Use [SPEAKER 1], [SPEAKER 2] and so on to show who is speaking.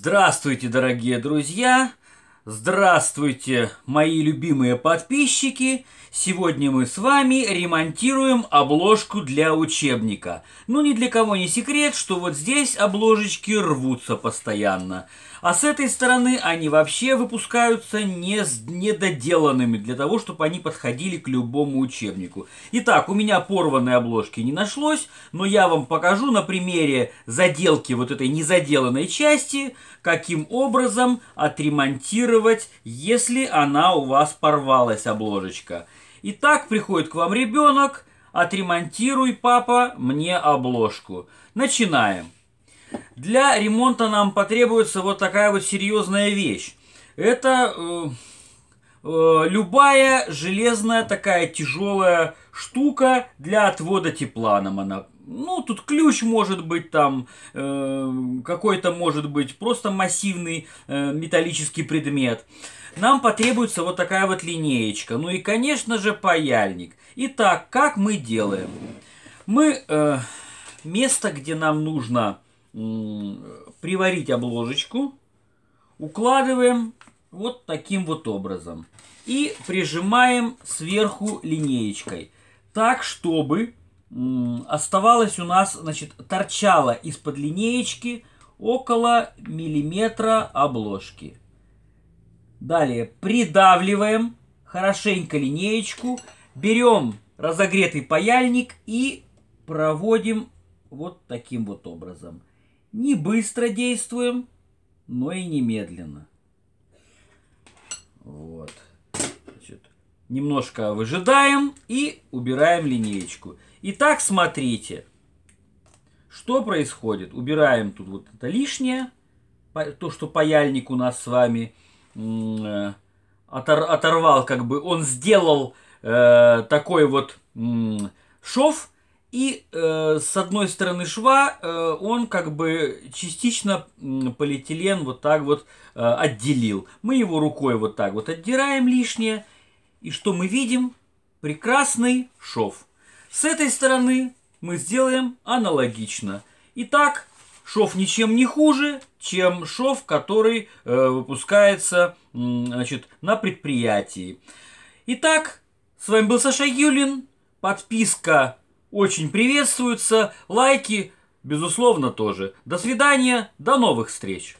[SPEAKER 1] Здравствуйте, дорогие друзья! Здравствуйте, мои любимые подписчики! Сегодня мы с вами ремонтируем обложку для учебника. Ну, ни для кого не секрет, что вот здесь обложечки рвутся постоянно. А с этой стороны они вообще выпускаются не с недоделанными, для того, чтобы они подходили к любому учебнику. Итак, у меня порванной обложки не нашлось, но я вам покажу на примере заделки вот этой незаделанной части, каким образом отремонтировать реанимировать, если она у вас порвалась, обложечка. И так приходит к вам ребенок, отремонтируй, папа, мне обложку. Начинаем. Для ремонта нам потребуется вот такая вот серьезная вещь. Это э, э, любая железная такая тяжелая штука для отвода тепла нам она ну, тут ключ может быть там, э, какой-то может быть просто массивный э, металлический предмет. Нам потребуется вот такая вот линеечка. Ну и, конечно же, паяльник. Итак, как мы делаем? Мы э, место, где нам нужно э, приварить обложечку, укладываем вот таким вот образом. И прижимаем сверху линеечкой. Так, чтобы оставалось у нас, значит, торчало из-под линеечки около миллиметра обложки. Далее придавливаем хорошенько линеечку, берем разогретый паяльник и проводим вот таким вот образом. Не быстро действуем, но и немедленно. Немножко выжидаем и убираем линеечку. Итак, смотрите, что происходит. Убираем тут вот это лишнее, то, что паяльник у нас с вами э, оторвал, как бы он сделал э, такой вот э, шов, и э, с одной стороны шва э, он как бы частично э, полиэтилен вот так вот э, отделил. Мы его рукой вот так вот отдираем лишнее, и что мы видим? Прекрасный шов. С этой стороны мы сделаем аналогично. Итак, шов ничем не хуже, чем шов, который э, выпускается значит, на предприятии. Итак, с вами был Саша Юлин. Подписка очень приветствуется. Лайки, безусловно, тоже. До свидания, до новых встреч.